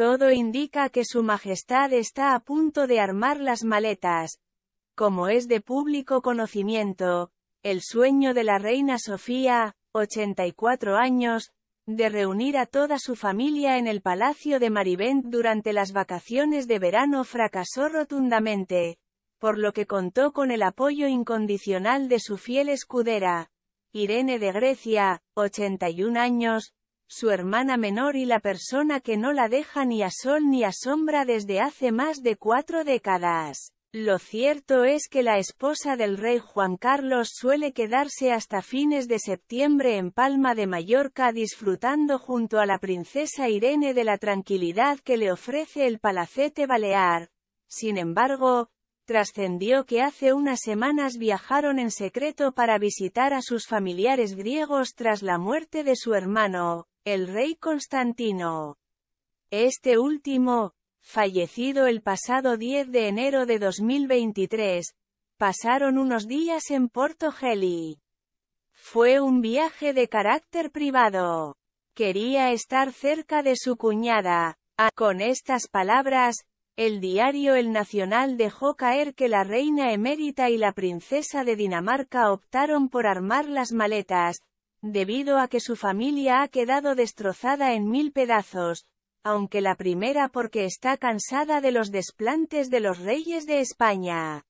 Todo indica que su majestad está a punto de armar las maletas. Como es de público conocimiento, el sueño de la reina Sofía, 84 años, de reunir a toda su familia en el palacio de Marivent durante las vacaciones de verano fracasó rotundamente, por lo que contó con el apoyo incondicional de su fiel escudera, Irene de Grecia, 81 años, su hermana menor y la persona que no la deja ni a sol ni a sombra desde hace más de cuatro décadas. Lo cierto es que la esposa del rey Juan Carlos suele quedarse hasta fines de septiembre en Palma de Mallorca disfrutando junto a la princesa Irene de la tranquilidad que le ofrece el palacete balear. Sin embargo, trascendió que hace unas semanas viajaron en secreto para visitar a sus familiares griegos tras la muerte de su hermano el rey Constantino. Este último, fallecido el pasado 10 de enero de 2023, pasaron unos días en Porto Geli. Fue un viaje de carácter privado. Quería estar cerca de su cuñada. Ah, con estas palabras, el diario El Nacional dejó caer que la reina emérita y la princesa de Dinamarca optaron por armar las maletas, debido a que su familia ha quedado destrozada en mil pedazos, aunque la primera porque está cansada de los desplantes de los reyes de España.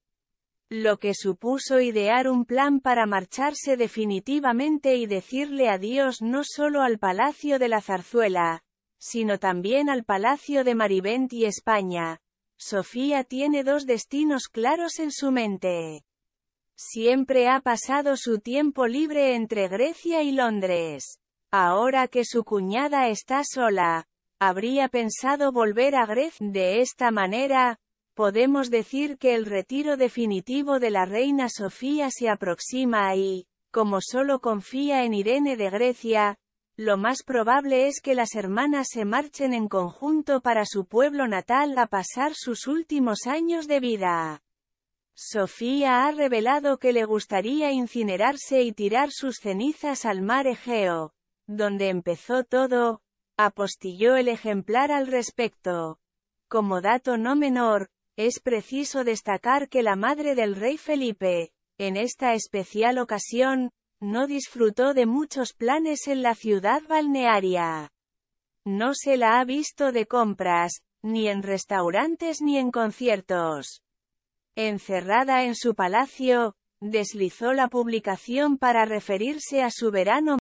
Lo que supuso idear un plan para marcharse definitivamente y decirle adiós no solo al Palacio de la Zarzuela, sino también al Palacio de Marivent y España. Sofía tiene dos destinos claros en su mente. Siempre ha pasado su tiempo libre entre Grecia y Londres. Ahora que su cuñada está sola, habría pensado volver a Grecia. De esta manera, podemos decir que el retiro definitivo de la reina Sofía se aproxima y, como solo confía en Irene de Grecia, lo más probable es que las hermanas se marchen en conjunto para su pueblo natal a pasar sus últimos años de vida. Sofía ha revelado que le gustaría incinerarse y tirar sus cenizas al mar Egeo, donde empezó todo, apostilló el ejemplar al respecto. Como dato no menor, es preciso destacar que la madre del rey Felipe, en esta especial ocasión, no disfrutó de muchos planes en la ciudad balnearia. No se la ha visto de compras, ni en restaurantes ni en conciertos. Encerrada en su palacio, deslizó la publicación para referirse a su verano